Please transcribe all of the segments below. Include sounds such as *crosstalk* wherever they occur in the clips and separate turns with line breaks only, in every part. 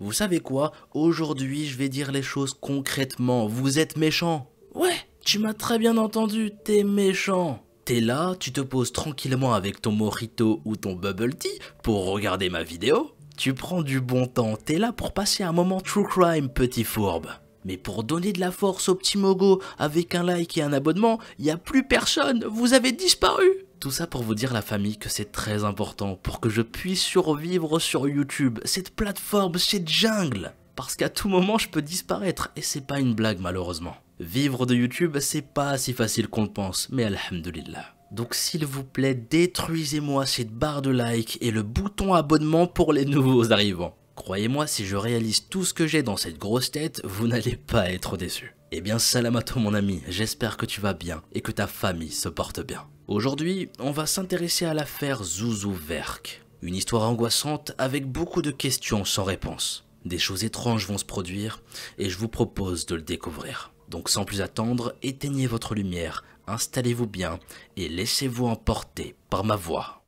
Vous savez quoi Aujourd'hui, je vais dire les choses concrètement. Vous êtes méchant. Ouais, tu m'as très bien entendu, t'es méchant. T'es là, tu te poses tranquillement avec ton mojito ou ton bubble tea pour regarder ma vidéo. Tu prends du bon temps, t'es là pour passer un moment true crime, petit fourbe. Mais pour donner de la force au petit mogo avec un like et un abonnement, y a plus personne, vous avez disparu tout ça pour vous dire la famille que c'est très important pour que je puisse survivre sur YouTube, cette plateforme, cette jungle parce qu'à tout moment je peux disparaître et c'est pas une blague malheureusement. Vivre de YouTube, c'est pas si facile qu'on le pense, mais alhamdulillah. Donc s'il vous plaît, détruisez-moi cette barre de like et le bouton abonnement pour les nouveaux arrivants. Croyez-moi, si je réalise tout ce que j'ai dans cette grosse tête, vous n'allez pas être déçus. Eh bien, salam à toi mon ami, j'espère que tu vas bien et que ta famille se porte bien. Aujourd'hui, on va s'intéresser à l'affaire Zouzou Verk. Une histoire angoissante avec beaucoup de questions sans réponse. Des choses étranges vont se produire et je vous propose de le découvrir. Donc sans plus attendre, éteignez votre lumière, installez-vous bien et laissez-vous emporter par ma voix.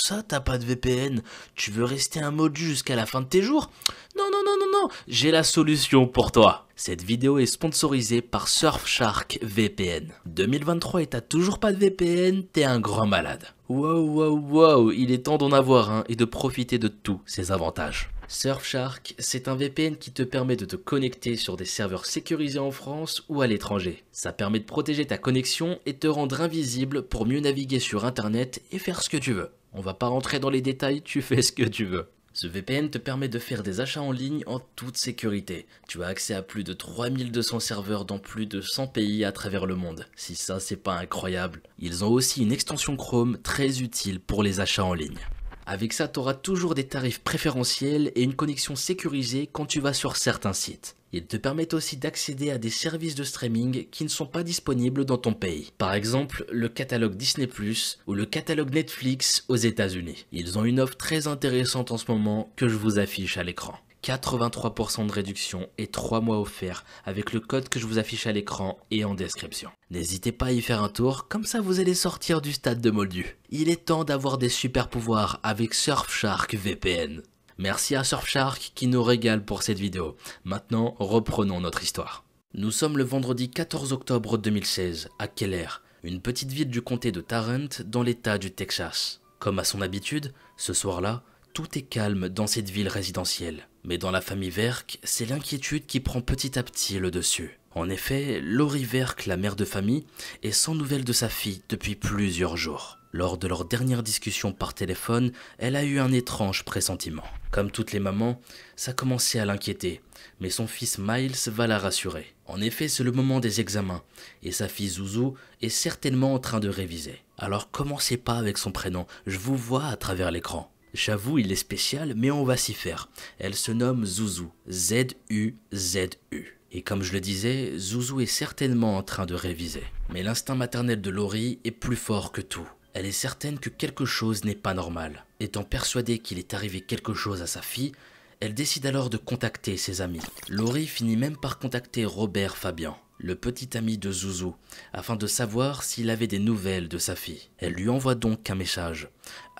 ça, t'as pas de VPN Tu veux rester un module jusqu'à la fin de tes jours Non, non, non, non, non, j'ai la solution pour toi. Cette vidéo est sponsorisée par Surfshark VPN. 2023 et t'as toujours pas de VPN, t'es un grand malade. Wow, wow, wow, il est temps d'en avoir un et de profiter de tous ses avantages. Surfshark, c'est un VPN qui te permet de te connecter sur des serveurs sécurisés en France ou à l'étranger. Ça permet de protéger ta connexion et te rendre invisible pour mieux naviguer sur internet et faire ce que tu veux. On va pas rentrer dans les détails, tu fais ce que tu veux. Ce VPN te permet de faire des achats en ligne en toute sécurité. Tu as accès à plus de 3200 serveurs dans plus de 100 pays à travers le monde. Si ça, c'est pas incroyable. Ils ont aussi une extension Chrome très utile pour les achats en ligne. Avec ça, tu auras toujours des tarifs préférentiels et une connexion sécurisée quand tu vas sur certains sites. Ils te permettent aussi d'accéder à des services de streaming qui ne sont pas disponibles dans ton pays. Par exemple, le catalogue Disney ⁇ ou le catalogue Netflix aux États-Unis. Ils ont une offre très intéressante en ce moment que je vous affiche à l'écran. 83% de réduction et 3 mois offerts avec le code que je vous affiche à l'écran et en description. N'hésitez pas à y faire un tour, comme ça vous allez sortir du stade de Moldu. Il est temps d'avoir des super pouvoirs avec Surfshark VPN. Merci à Surfshark qui nous régale pour cette vidéo. Maintenant, reprenons notre histoire. Nous sommes le vendredi 14 octobre 2016 à Keller, une petite ville du comté de Tarrant dans l'état du Texas. Comme à son habitude, ce soir-là, tout est calme dans cette ville résidentielle. Mais dans la famille Verk, c'est l'inquiétude qui prend petit à petit le dessus. En effet, Laurie Verk, la mère de famille, est sans nouvelles de sa fille depuis plusieurs jours. Lors de leur dernière discussion par téléphone, elle a eu un étrange pressentiment. Comme toutes les mamans, ça commençait à l'inquiéter, mais son fils Miles va la rassurer. En effet, c'est le moment des examens, et sa fille Zouzou est certainement en train de réviser. Alors commencez pas avec son prénom, je vous vois à travers l'écran. J'avoue, il est spécial, mais on va s'y faire. Elle se nomme Zouzou. Z-U-Z-U. E. Et comme je le disais, Zouzou est certainement en train de réviser. Mais l'instinct maternel de Laurie est plus fort que tout. Elle est certaine que quelque chose n'est pas normal. Étant persuadée qu'il est arrivé quelque chose à sa fille, elle décide alors de contacter ses amis. Laurie finit même par contacter Robert Fabian, le petit ami de Zouzou, afin de savoir s'il avait des nouvelles de sa fille. Elle lui envoie donc un message,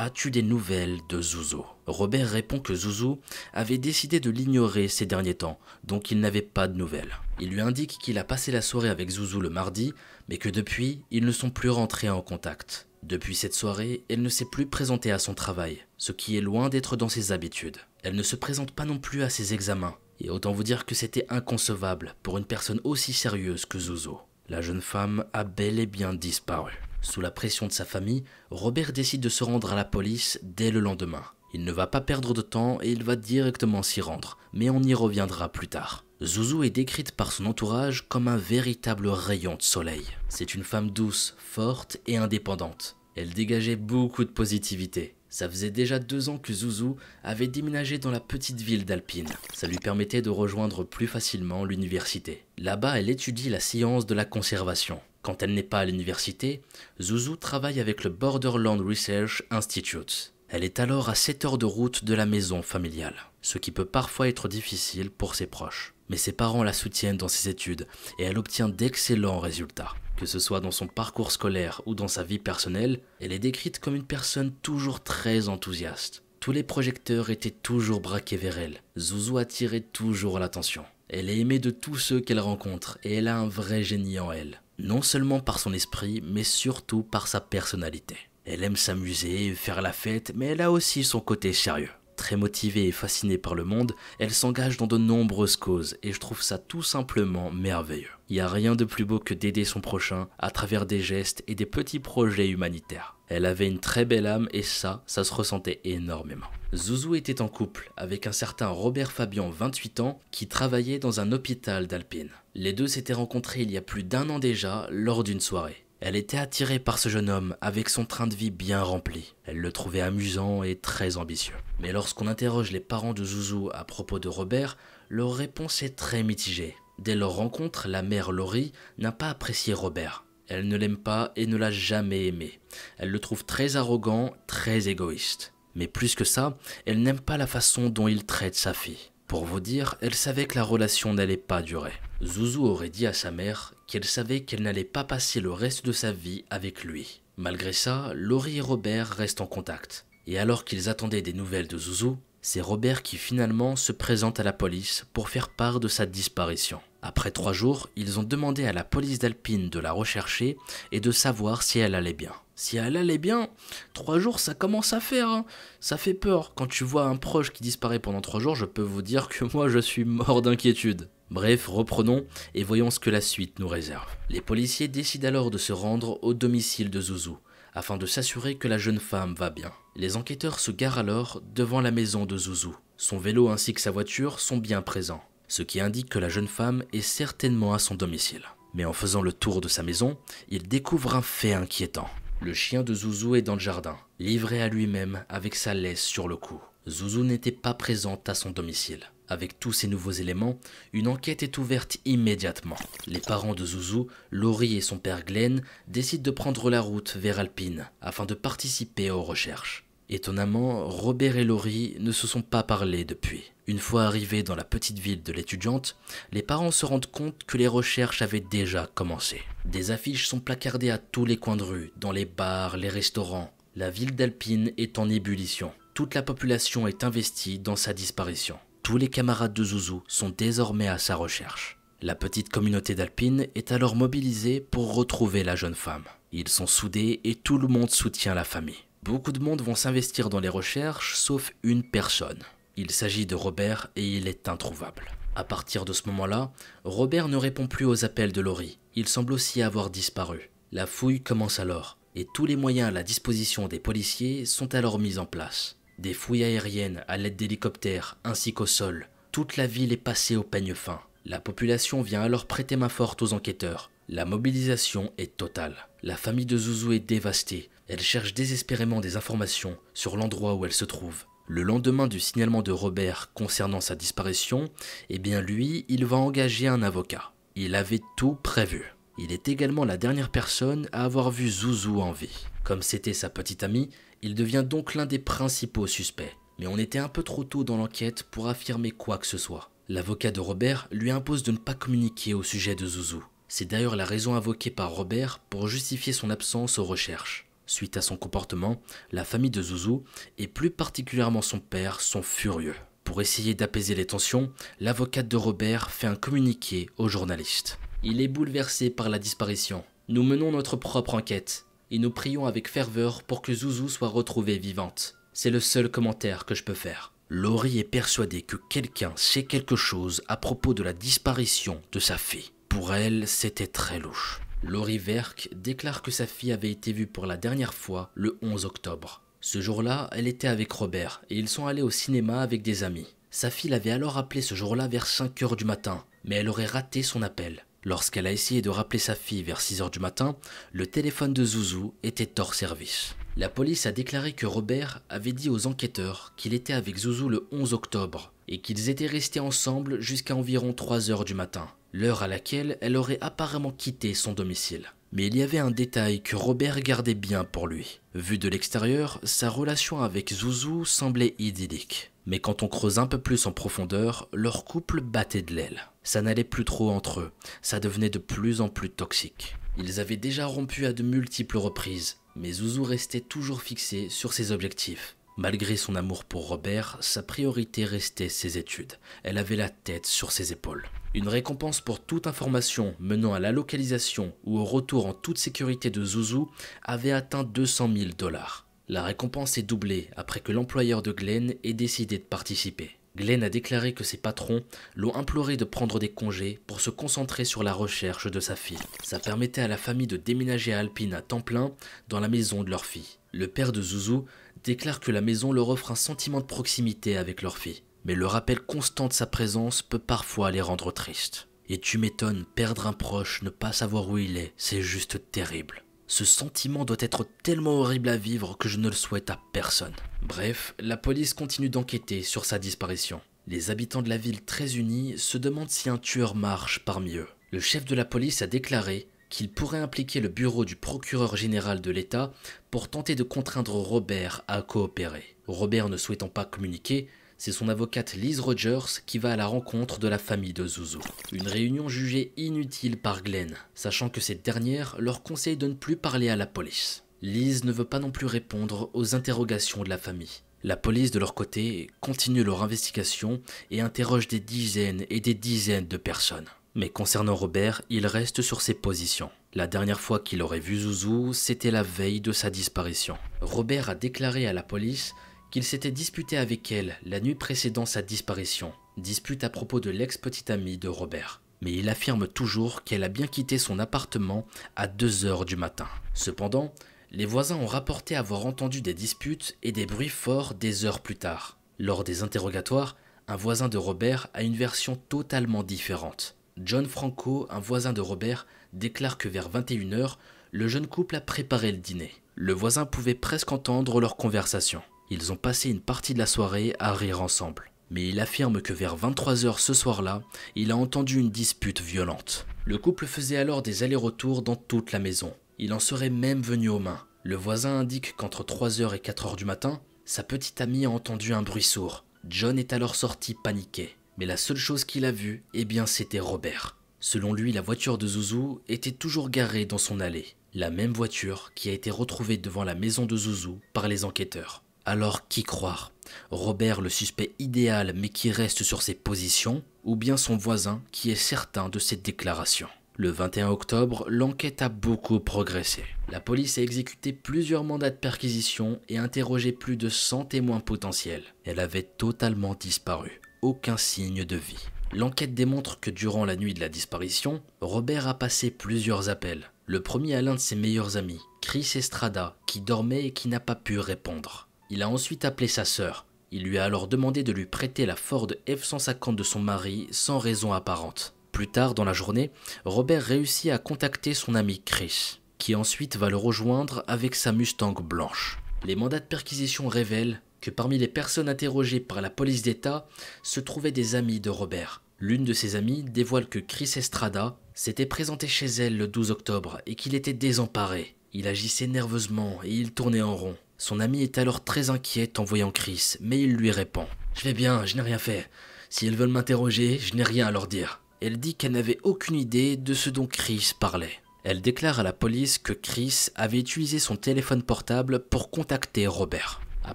As-tu des nouvelles de Zouzou Robert répond que Zouzou avait décidé de l'ignorer ces derniers temps, donc il n'avait pas de nouvelles. Il lui indique qu'il a passé la soirée avec Zouzou le mardi, mais que depuis, ils ne sont plus rentrés en contact. Depuis cette soirée, elle ne s'est plus présentée à son travail, ce qui est loin d'être dans ses habitudes. Elle ne se présente pas non plus à ses examens, et autant vous dire que c'était inconcevable pour une personne aussi sérieuse que Zouzou. La jeune femme a bel et bien disparu. Sous la pression de sa famille, Robert décide de se rendre à la police dès le lendemain. Il ne va pas perdre de temps et il va directement s'y rendre, mais on y reviendra plus tard. Zouzou est décrite par son entourage comme un véritable rayon de soleil. C'est une femme douce, forte et indépendante. Elle dégageait beaucoup de positivité. Ça faisait déjà deux ans que Zouzou avait déménagé dans la petite ville d'Alpine. Ça lui permettait de rejoindre plus facilement l'université. Là-bas, elle étudie la science de la conservation. Quand elle n'est pas à l'université, Zuzu travaille avec le Borderland Research Institute. Elle est alors à 7 heures de route de la maison familiale, ce qui peut parfois être difficile pour ses proches. Mais ses parents la soutiennent dans ses études et elle obtient d'excellents résultats. Que ce soit dans son parcours scolaire ou dans sa vie personnelle, elle est décrite comme une personne toujours très enthousiaste. Tous les projecteurs étaient toujours braqués vers elle. Zouzou attirait toujours l'attention. Elle est aimée de tous ceux qu'elle rencontre et elle a un vrai génie en elle non seulement par son esprit, mais surtout par sa personnalité. Elle aime s'amuser, faire la fête, mais elle a aussi son côté sérieux. Très motivée et fascinée par le monde, elle s'engage dans de nombreuses causes et je trouve ça tout simplement merveilleux. Il n'y a rien de plus beau que d'aider son prochain à travers des gestes et des petits projets humanitaires. Elle avait une très belle âme et ça, ça se ressentait énormément. Zouzou était en couple avec un certain Robert Fabian, 28 ans, qui travaillait dans un hôpital d'Alpine. Les deux s'étaient rencontrés il y a plus d'un an déjà lors d'une soirée. Elle était attirée par ce jeune homme avec son train de vie bien rempli. Elle le trouvait amusant et très ambitieux. Mais lorsqu'on interroge les parents de Zouzou à propos de Robert, leur réponse est très mitigée. Dès leur rencontre, la mère Laurie n'a pas apprécié Robert. Elle ne l'aime pas et ne l'a jamais aimé. Elle le trouve très arrogant, très égoïste. Mais plus que ça, elle n'aime pas la façon dont il traite sa fille. Pour vous dire, elle savait que la relation n'allait pas durer. Zouzou aurait dit à sa mère qu'elle savait qu'elle n'allait pas passer le reste de sa vie avec lui. Malgré ça, Laurie et Robert restent en contact. Et alors qu'ils attendaient des nouvelles de Zouzou, c'est Robert qui finalement se présente à la police pour faire part de sa disparition. Après trois jours, ils ont demandé à la police d'Alpine de la rechercher et de savoir si elle allait bien. Si elle allait bien, trois jours ça commence à faire, hein. ça fait peur. Quand tu vois un proche qui disparaît pendant trois jours, je peux vous dire que *laughs* moi je suis mort d'inquiétude. Bref, reprenons et voyons ce que la suite nous réserve. Les policiers décident alors de se rendre au domicile de Zouzou, afin de s'assurer que la jeune femme va bien. Les enquêteurs se garent alors devant la maison de Zouzou. Son vélo ainsi que sa voiture sont bien présents, ce qui indique que la jeune femme est certainement à son domicile. Mais en faisant le tour de sa maison, ils découvrent un fait inquiétant. Le chien de Zouzou est dans le jardin, livré à lui-même avec sa laisse sur le cou. Zouzou n'était pas présente à son domicile. Avec tous ces nouveaux éléments, une enquête est ouverte immédiatement. Les parents de Zouzou, Laurie et son père Glenn décident de prendre la route vers Alpine afin de participer aux recherches. Étonnamment, Robert et Laurie ne se sont pas parlé depuis. Une fois arrivés dans la petite ville de l'étudiante, les parents se rendent compte que les recherches avaient déjà commencé. Des affiches sont placardées à tous les coins de rue, dans les bars, les restaurants. La ville d'Alpine est en ébullition. Toute la population est investie dans sa disparition. Tous les camarades de Zouzou sont désormais à sa recherche. La petite communauté d'Alpine est alors mobilisée pour retrouver la jeune femme. Ils sont soudés et tout le monde soutient la famille. Beaucoup de monde vont s'investir dans les recherches, sauf une personne. Il s'agit de Robert et il est introuvable. À partir de ce moment-là, Robert ne répond plus aux appels de Laurie. Il semble aussi avoir disparu. La fouille commence alors, et tous les moyens à la disposition des policiers sont alors mis en place. Des fouilles aériennes à l'aide d'hélicoptères ainsi qu'au sol. Toute la ville est passée au peigne fin. La population vient alors prêter main forte aux enquêteurs. La mobilisation est totale. La famille de Zouzou est dévastée. Elle cherche désespérément des informations sur l'endroit où elle se trouve. Le lendemain du signalement de Robert concernant sa disparition, eh bien lui, il va engager un avocat. Il avait tout prévu. Il est également la dernière personne à avoir vu Zouzou en vie. Comme c'était sa petite amie, il devient donc l'un des principaux suspects. Mais on était un peu trop tôt dans l'enquête pour affirmer quoi que ce soit. L'avocat de Robert lui impose de ne pas communiquer au sujet de Zouzou. C'est d'ailleurs la raison invoquée par Robert pour justifier son absence aux recherches. Suite à son comportement, la famille de Zouzou, et plus particulièrement son père, sont furieux. Pour essayer d'apaiser les tensions, l'avocate de Robert fait un communiqué au journalistes. Il est bouleversé par la disparition. Nous menons notre propre enquête et nous prions avec ferveur pour que Zouzou soit retrouvée vivante. C'est le seul commentaire que je peux faire. Laurie est persuadée que quelqu'un sait quelque chose à propos de la disparition de sa fille. Pour elle, c'était très louche. Laurie Verk déclare que sa fille avait été vue pour la dernière fois le 11 octobre. Ce jour-là, elle était avec Robert et ils sont allés au cinéma avec des amis. Sa fille l'avait alors appelée ce jour-là vers 5 heures du matin, mais elle aurait raté son appel. Lorsqu'elle a essayé de rappeler sa fille vers 6h du matin, le téléphone de Zouzou était hors service. La police a déclaré que Robert avait dit aux enquêteurs qu'il était avec Zouzou le 11 octobre et qu'ils étaient restés ensemble jusqu'à environ 3h du matin, l'heure à laquelle elle aurait apparemment quitté son domicile. Mais il y avait un détail que Robert gardait bien pour lui. Vu de l'extérieur, sa relation avec Zouzou semblait idyllique. Mais quand on creuse un peu plus en profondeur, leur couple battait de l'aile. Ça n'allait plus trop entre eux, ça devenait de plus en plus toxique. Ils avaient déjà rompu à de multiples reprises, mais Zouzou restait toujours fixé sur ses objectifs. Malgré son amour pour Robert, sa priorité restait ses études. Elle avait la tête sur ses épaules. Une récompense pour toute information menant à la localisation ou au retour en toute sécurité de Zouzou avait atteint 200 000 dollars. La récompense est doublée après que l'employeur de Glenn ait décidé de participer. Glenn a déclaré que ses patrons l'ont imploré de prendre des congés pour se concentrer sur la recherche de sa fille. Ça permettait à la famille de déménager à Alpine à temps plein dans la maison de leur fille. Le père de Zouzou déclare que la maison leur offre un sentiment de proximité avec leur fille, mais le rappel constant de sa présence peut parfois les rendre tristes. Et tu m'étonnes, perdre un proche, ne pas savoir où il est, c'est juste terrible. Ce sentiment doit être tellement horrible à vivre que je ne le souhaite à personne. Bref, la police continue d'enquêter sur sa disparition. Les habitants de la ville très unis se demandent si un tueur marche parmi eux. Le chef de la police a déclaré qu'il pourrait impliquer le bureau du procureur général de l'État pour tenter de contraindre Robert à coopérer. Robert ne souhaitant pas communiquer, c'est son avocate Liz Rogers qui va à la rencontre de la famille de Zouzou. Une réunion jugée inutile par Glenn, sachant que cette dernière leur conseille de ne plus parler à la police. Liz ne veut pas non plus répondre aux interrogations de la famille. La police, de leur côté, continue leur investigation et interroge des dizaines et des dizaines de personnes. Mais concernant Robert, il reste sur ses positions. La dernière fois qu'il aurait vu Zouzou, c'était la veille de sa disparition. Robert a déclaré à la police qu'il s'était disputé avec elle la nuit précédant sa disparition, dispute à propos de l'ex-petite amie de Robert. Mais il affirme toujours qu'elle a bien quitté son appartement à 2 heures du matin. Cependant, les voisins ont rapporté avoir entendu des disputes et des bruits forts des heures plus tard. Lors des interrogatoires, un voisin de Robert a une version totalement différente. John Franco, un voisin de Robert, déclare que vers 21h, le jeune couple a préparé le dîner. Le voisin pouvait presque entendre leur conversation. Ils ont passé une partie de la soirée à rire ensemble. Mais il affirme que vers 23h ce soir-là, il a entendu une dispute violente. Le couple faisait alors des allers-retours dans toute la maison. Il en serait même venu aux mains. Le voisin indique qu'entre 3h et 4h du matin, sa petite amie a entendu un bruit sourd. John est alors sorti paniqué. Mais la seule chose qu'il a vue, eh bien c'était Robert. Selon lui, la voiture de Zouzou était toujours garée dans son allée. La même voiture qui a été retrouvée devant la maison de Zouzou par les enquêteurs. Alors qui croire Robert le suspect idéal mais qui reste sur ses positions, ou bien son voisin qui est certain de ses déclarations le 21 octobre, l'enquête a beaucoup progressé. La police a exécuté plusieurs mandats de perquisition et interrogé plus de 100 témoins potentiels. Elle avait totalement disparu. Aucun signe de vie. L'enquête démontre que durant la nuit de la disparition, Robert a passé plusieurs appels. Le premier à l'un de ses meilleurs amis, Chris Estrada, qui dormait et qui n'a pas pu répondre. Il a ensuite appelé sa sœur. Il lui a alors demandé de lui prêter la Ford F-150 de son mari sans raison apparente. Plus tard dans la journée, Robert réussit à contacter son ami Chris, qui ensuite va le rejoindre avec sa Mustang blanche. Les mandats de perquisition révèlent que parmi les personnes interrogées par la police d'État se trouvaient des amis de Robert. L'une de ses amies dévoile que Chris Estrada s'était présenté chez elle le 12 octobre et qu'il était désemparé. Il agissait nerveusement et il tournait en rond. Son amie est alors très inquiète en voyant Chris, mais il lui répond Je vais bien, je n'ai rien fait. Si elles veulent m'interroger, je n'ai rien à leur dire. Elle dit qu'elle n'avait aucune idée de ce dont Chris parlait. Elle déclare à la police que Chris avait utilisé son téléphone portable pour contacter Robert. À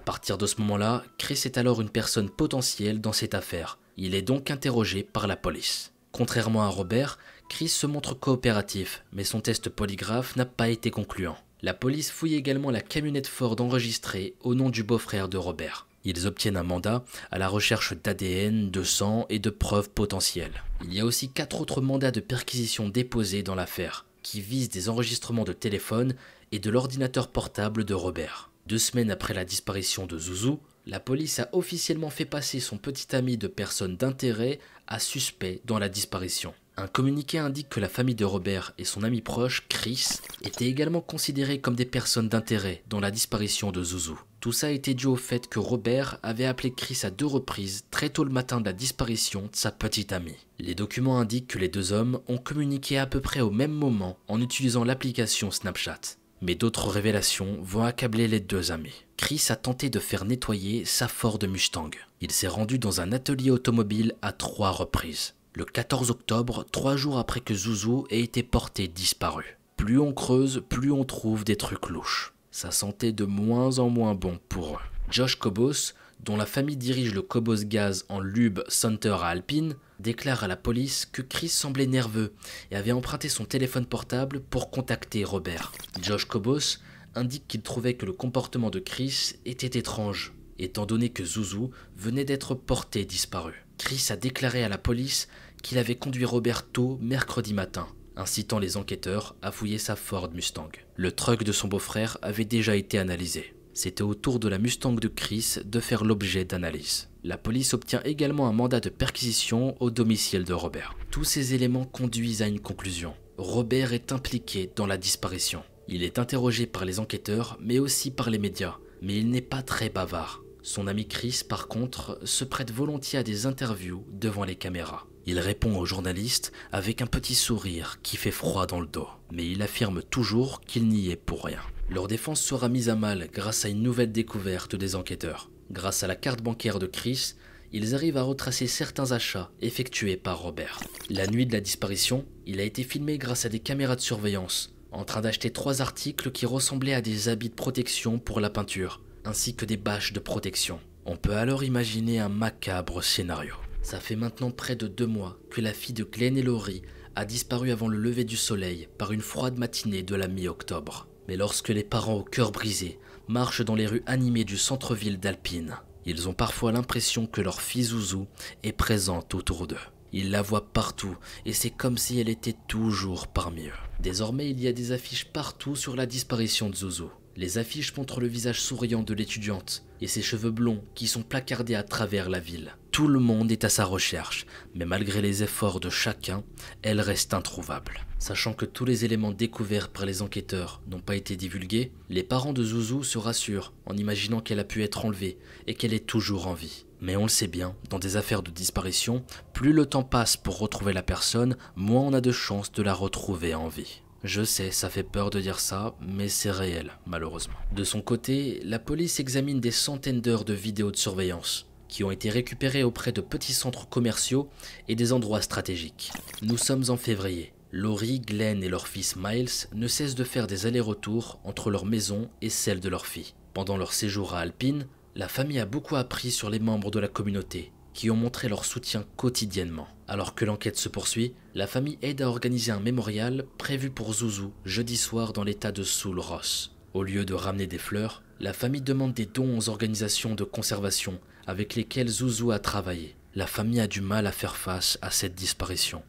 partir de ce moment-là, Chris est alors une personne potentielle dans cette affaire. Il est donc interrogé par la police. Contrairement à Robert, Chris se montre coopératif, mais son test polygraphe n'a pas été concluant. La police fouille également la camionnette Ford enregistrée au nom du beau-frère de Robert. Ils obtiennent un mandat à la recherche d'ADN, de sang et de preuves potentielles. Il y a aussi quatre autres mandats de perquisition déposés dans l'affaire, qui visent des enregistrements de téléphone et de l'ordinateur portable de Robert. Deux semaines après la disparition de Zouzou, la police a officiellement fait passer son petit ami de personne d'intérêt à suspect dans la disparition. Un communiqué indique que la famille de Robert et son ami proche, Chris, étaient également considérés comme des personnes d'intérêt dans la disparition de Zuzu. Tout ça était dû au fait que Robert avait appelé Chris à deux reprises très tôt le matin de la disparition de sa petite amie. Les documents indiquent que les deux hommes ont communiqué à peu près au même moment en utilisant l'application Snapchat. Mais d'autres révélations vont accabler les deux amis. Chris a tenté de faire nettoyer sa Ford Mustang. Il s'est rendu dans un atelier automobile à trois reprises. Le 14 octobre, trois jours après que Zouzou ait été porté disparu. Plus on creuse, plus on trouve des trucs louches. Ça sentait de moins en moins bon pour eux. Josh Kobos, dont la famille dirige le Kobos Gaz en Lube Center à Alpine, déclare à la police que Chris semblait nerveux et avait emprunté son téléphone portable pour contacter Robert. Josh Kobos indique qu'il trouvait que le comportement de Chris était étrange, étant donné que Zouzou venait d'être porté disparu. Chris a déclaré à la police qu'il avait conduit Roberto mercredi matin, incitant les enquêteurs à fouiller sa Ford Mustang. Le truck de son beau-frère avait déjà été analysé. C'était au tour de la Mustang de Chris de faire l'objet d'analyse. La police obtient également un mandat de perquisition au domicile de Robert. Tous ces éléments conduisent à une conclusion. Robert est impliqué dans la disparition. Il est interrogé par les enquêteurs, mais aussi par les médias, mais il n'est pas très bavard. Son ami Chris, par contre, se prête volontiers à des interviews devant les caméras. Il répond au journalistes avec un petit sourire qui fait froid dans le dos, mais il affirme toujours qu'il n'y est pour rien. Leur défense sera mise à mal grâce à une nouvelle découverte des enquêteurs. Grâce à la carte bancaire de Chris, ils arrivent à retracer certains achats effectués par Robert. La nuit de la disparition, il a été filmé grâce à des caméras de surveillance, en train d'acheter trois articles qui ressemblaient à des habits de protection pour la peinture, ainsi que des bâches de protection. On peut alors imaginer un macabre scénario. Ça fait maintenant près de deux mois que la fille de Glenn et Laurie a disparu avant le lever du soleil par une froide matinée de la mi-octobre. Mais lorsque les parents au cœur brisé marchent dans les rues animées du centre-ville d'Alpine, ils ont parfois l'impression que leur fille Zouzou est présente autour d'eux. Ils la voient partout et c'est comme si elle était toujours parmi eux. Désormais, il y a des affiches partout sur la disparition de Zouzou. Les affiches montrent le visage souriant de l'étudiante et ses cheveux blonds qui sont placardés à travers la ville. Tout le monde est à sa recherche, mais malgré les efforts de chacun, elle reste introuvable. Sachant que tous les éléments découverts par les enquêteurs n'ont pas été divulgués, les parents de Zouzou se rassurent en imaginant qu'elle a pu être enlevée et qu'elle est toujours en vie. Mais on le sait bien, dans des affaires de disparition, plus le temps passe pour retrouver la personne, moins on a de chances de la retrouver en vie. Je sais, ça fait peur de dire ça, mais c'est réel, malheureusement. De son côté, la police examine des centaines d'heures de vidéos de surveillance qui ont été récupérées auprès de petits centres commerciaux et des endroits stratégiques. Nous sommes en février. Laurie, Glenn et leur fils Miles ne cessent de faire des allers-retours entre leur maison et celle de leur fille. Pendant leur séjour à Alpine, la famille a beaucoup appris sur les membres de la communauté qui ont montré leur soutien quotidiennement. Alors que l'enquête se poursuit, la famille aide à organiser un mémorial prévu pour Zouzou jeudi soir dans l'état de Soul Ross. Au lieu de ramener des fleurs, la famille demande des dons aux organisations de conservation avec lesquelles Zouzou a travaillé. La famille a du mal à faire face à cette disparition.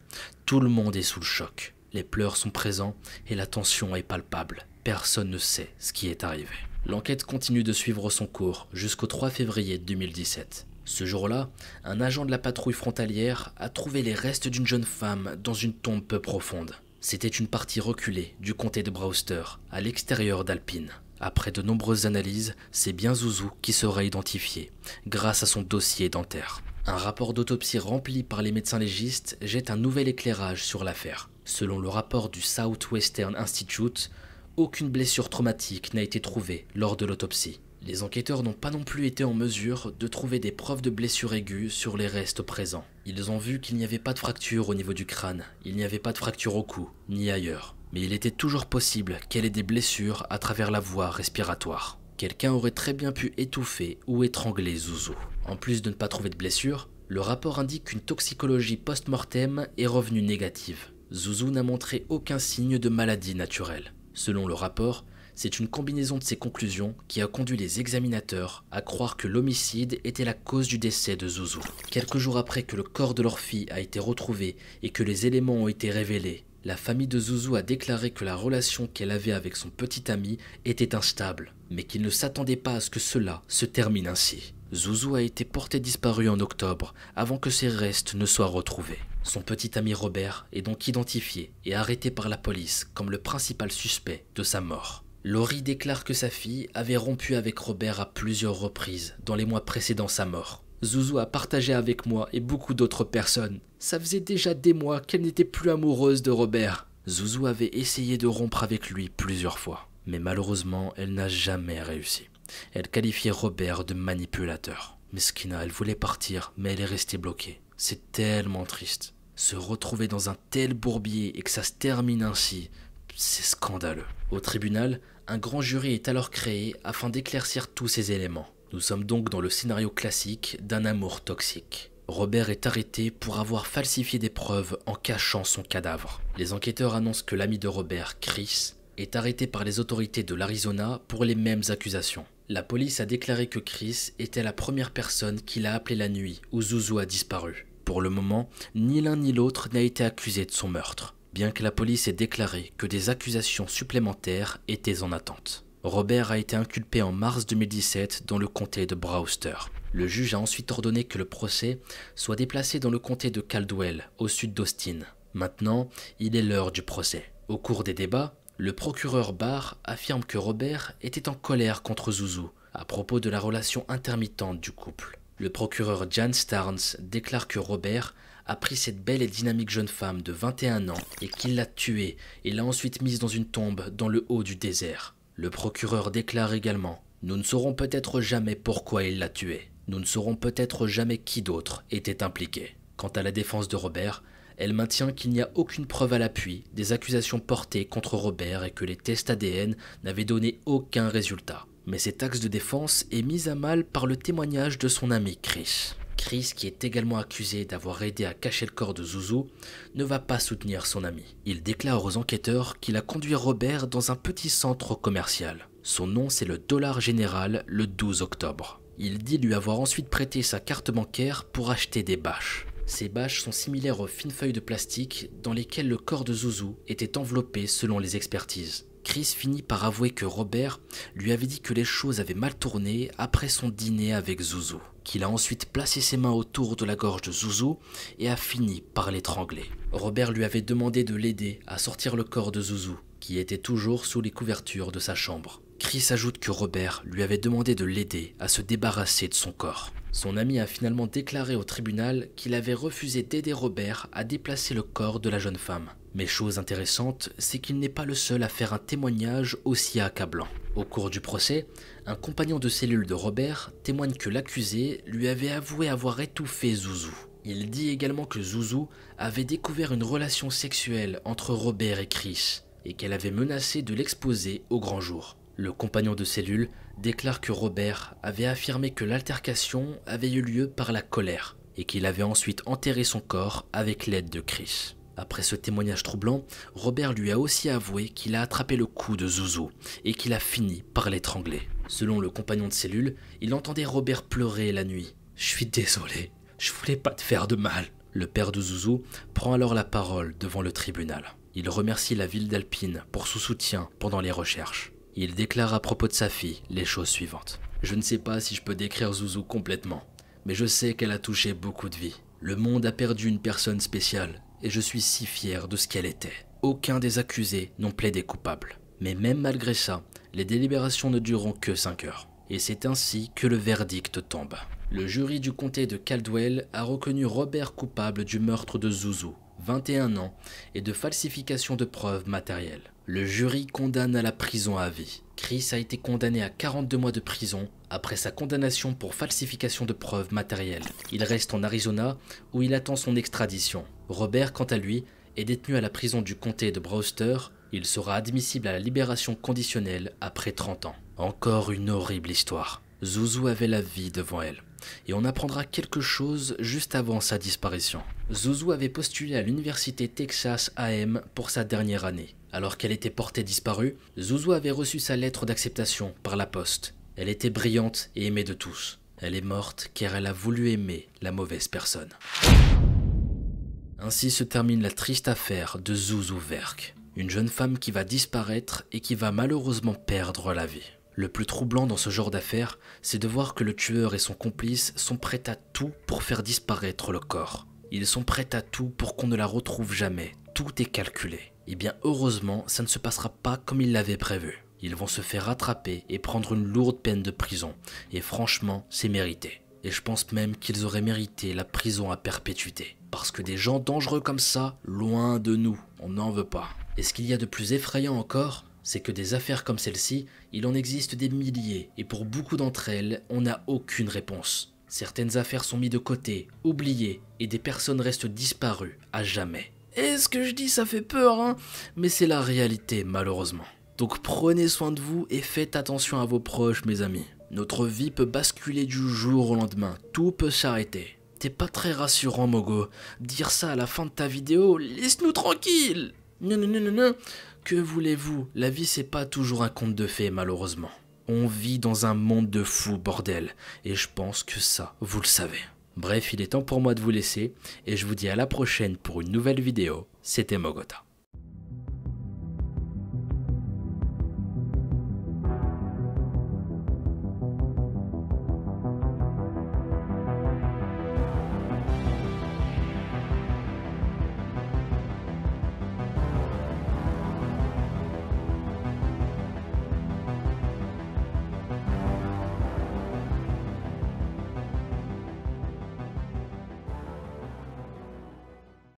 Tout le monde est sous le choc. Les pleurs sont présents et la tension est palpable. Personne ne sait ce qui est arrivé. L'enquête continue de suivre son cours jusqu'au 3 février 2017. Ce jour-là, un agent de la patrouille frontalière a trouvé les restes d'une jeune femme dans une tombe peu profonde. C'était une partie reculée du comté de Browster, à l'extérieur d'Alpine. Après de nombreuses analyses, c'est bien Zouzou qui sera identifié, grâce à son dossier dentaire. Un rapport d'autopsie rempli par les médecins légistes jette un nouvel éclairage sur l'affaire. Selon le rapport du Southwestern Institute, aucune blessure traumatique n'a été trouvée lors de l'autopsie. Les enquêteurs n'ont pas non plus été en mesure de trouver des preuves de blessures aiguës sur les restes présents. Ils ont vu qu'il n'y avait pas de fracture au niveau du crâne, il n'y avait pas de fracture au cou, ni ailleurs. Mais il était toujours possible qu'elle ait des blessures à travers la voie respiratoire. Quelqu'un aurait très bien pu étouffer ou étrangler Zouzou. En plus de ne pas trouver de blessures, le rapport indique qu'une toxicologie post-mortem est revenue négative. Zouzou n'a montré aucun signe de maladie naturelle. Selon le rapport, c'est une combinaison de ces conclusions qui a conduit les examinateurs à croire que l'homicide était la cause du décès de Zouzou. Quelques jours après que le corps de leur fille a été retrouvé et que les éléments ont été révélés, la famille de Zouzou a déclaré que la relation qu'elle avait avec son petit ami était instable, mais qu'il ne s'attendait pas à ce que cela se termine ainsi. Zouzou a été porté disparu en octobre avant que ses restes ne soient retrouvés. Son petit ami Robert est donc identifié et arrêté par la police comme le principal suspect de sa mort. Laurie déclare que sa fille avait rompu avec Robert à plusieurs reprises dans les mois précédant sa mort. Zouzou a partagé avec moi et beaucoup d'autres personnes. Ça faisait déjà des mois qu'elle n'était plus amoureuse de Robert. Zouzou avait essayé de rompre avec lui plusieurs fois, mais malheureusement, elle n'a jamais réussi. Elle qualifiait Robert de manipulateur. Meskina, elle voulait partir, mais elle est restée bloquée. C'est tellement triste. Se retrouver dans un tel bourbier et que ça se termine ainsi, c'est scandaleux. Au tribunal, un grand jury est alors créé afin d'éclaircir tous ces éléments. Nous sommes donc dans le scénario classique d'un amour toxique. Robert est arrêté pour avoir falsifié des preuves en cachant son cadavre. Les enquêteurs annoncent que l'ami de Robert, Chris, est arrêté par les autorités de l'Arizona pour les mêmes accusations. La police a déclaré que Chris était la première personne qu'il a appelée la nuit où Zouzou a disparu. Pour le moment, ni l'un ni l'autre n'a été accusé de son meurtre bien que la police ait déclaré que des accusations supplémentaires étaient en attente. Robert a été inculpé en mars 2017 dans le comté de Brewster. Le juge a ensuite ordonné que le procès soit déplacé dans le comté de Caldwell, au sud d'Austin. Maintenant, il est l'heure du procès. Au cours des débats, le procureur Barr affirme que Robert était en colère contre Zouzou à propos de la relation intermittente du couple. Le procureur Jan Starnes déclare que Robert a pris cette belle et dynamique jeune femme de 21 ans et qu'il l'a tuée et l'a ensuite mise dans une tombe dans le haut du désert. Le procureur déclare également Nous ne saurons peut-être jamais pourquoi il l'a tuée. Nous ne saurons peut-être jamais qui d'autre était impliqué. Quant à la défense de Robert, elle maintient qu'il n'y a aucune preuve à l'appui des accusations portées contre Robert et que les tests ADN n'avaient donné aucun résultat. Mais cet axe de défense est mis à mal par le témoignage de son ami Chris. Chris, qui est également accusé d'avoir aidé à cacher le corps de Zouzou, ne va pas soutenir son ami. Il déclare aux enquêteurs qu'il a conduit Robert dans un petit centre commercial. Son nom, c'est le Dollar Général, le 12 octobre. Il dit lui avoir ensuite prêté sa carte bancaire pour acheter des bâches. Ces bâches sont similaires aux fines feuilles de plastique dans lesquelles le corps de Zouzou était enveloppé selon les expertises. Chris finit par avouer que Robert lui avait dit que les choses avaient mal tourné après son dîner avec Zouzou qu'il a ensuite placé ses mains autour de la gorge de Zouzou et a fini par l'étrangler. Robert lui avait demandé de l'aider à sortir le corps de Zouzou, qui était toujours sous les couvertures de sa chambre. Chris ajoute que Robert lui avait demandé de l'aider à se débarrasser de son corps. Son ami a finalement déclaré au tribunal qu'il avait refusé d'aider Robert à déplacer le corps de la jeune femme. Mais chose intéressante, c'est qu'il n'est pas le seul à faire un témoignage aussi accablant. Au cours du procès, un compagnon de cellule de Robert témoigne que l'accusé lui avait avoué avoir étouffé Zouzou. Il dit également que Zouzou avait découvert une relation sexuelle entre Robert et Chris et qu'elle avait menacé de l'exposer au grand jour. Le compagnon de cellule déclare que Robert avait affirmé que l'altercation avait eu lieu par la colère et qu'il avait ensuite enterré son corps avec l'aide de Chris. Après ce témoignage troublant, Robert lui a aussi avoué qu'il a attrapé le cou de Zouzou et qu'il a fini par l'étrangler. Selon le compagnon de cellule, il entendait Robert pleurer la nuit. Je suis désolé, je voulais pas te faire de mal. Le père de Zouzou prend alors la parole devant le tribunal. Il remercie la ville d'Alpine pour son soutien pendant les recherches. Il déclare à propos de sa fille les choses suivantes. Je ne sais pas si je peux décrire Zouzou complètement, mais je sais qu'elle a touché beaucoup de vies. Le monde a perdu une personne spéciale, et je suis si fier de ce qu'elle était. Aucun des accusés n'ont plaidé coupable. Mais même malgré ça, les délibérations ne dureront que 5 heures. Et c'est ainsi que le verdict tombe. Le jury du comté de Caldwell a reconnu Robert coupable du meurtre de Zouzou, 21 ans, et de falsification de preuves matérielles. Le jury condamne à la prison à vie. Chris a été condamné à 42 mois de prison après sa condamnation pour falsification de preuves matérielles. Il reste en Arizona où il attend son extradition. Robert, quant à lui, est détenu à la prison du comté de Brewster il sera admissible à la libération conditionnelle après 30 ans. Encore une horrible histoire. Zouzou avait la vie devant elle. Et on apprendra quelque chose juste avant sa disparition. Zouzou avait postulé à l'université Texas AM pour sa dernière année. Alors qu'elle était portée disparue, Zouzou avait reçu sa lettre d'acceptation par la poste. Elle était brillante et aimée de tous. Elle est morte car elle a voulu aimer la mauvaise personne. Ainsi se termine la triste affaire de Zouzou Verk. Une jeune femme qui va disparaître et qui va malheureusement perdre la vie. Le plus troublant dans ce genre d'affaire, c'est de voir que le tueur et son complice sont prêts à tout pour faire disparaître le corps. Ils sont prêts à tout pour qu'on ne la retrouve jamais. Tout est calculé. Et eh bien heureusement, ça ne se passera pas comme ils l'avaient prévu. Ils vont se faire rattraper et prendre une lourde peine de prison. Et franchement, c'est mérité. Et je pense même qu'ils auraient mérité la prison à perpétuité. Parce que des gens dangereux comme ça, loin de nous, on n'en veut pas. Et ce qu'il y a de plus effrayant encore, c'est que des affaires comme celle-ci, il en existe des milliers, et pour beaucoup d'entre elles, on n'a aucune réponse. Certaines affaires sont mises de côté, oubliées, et des personnes restent disparues à jamais. est ce que je dis, ça fait peur, hein Mais c'est la réalité, malheureusement. Donc prenez soin de vous et faites attention à vos proches, mes amis. Notre vie peut basculer du jour au lendemain, tout peut s'arrêter. T'es pas très rassurant, Mogo. Dire ça à la fin de ta vidéo, laisse-nous tranquille non, non, non, non, Que voulez-vous La vie, c'est pas toujours un conte de fées, malheureusement. On vit dans un monde de fous, bordel. Et je pense que ça, vous le savez. Bref, il est temps pour moi de vous laisser, et je vous dis à la prochaine pour une nouvelle vidéo. C'était Mogota.